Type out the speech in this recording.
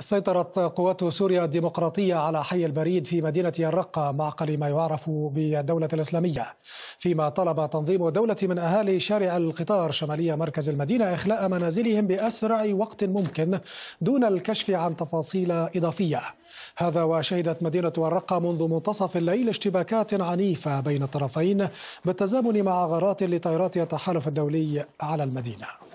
سيطرت قوات سوريا الديمقراطية على حي البريد في مدينة الرقة معقل ما يعرف بالدولة الإسلامية فيما طلب تنظيم الدولة من أهالي شارع القطار شمالية مركز المدينة إخلاء منازلهم بأسرع وقت ممكن دون الكشف عن تفاصيل إضافية هذا وشهدت مدينة الرقة منذ منتصف الليل اشتباكات عنيفة بين الطرفين بالتزامن مع غارات لطائرات التحالف الدولي على المدينة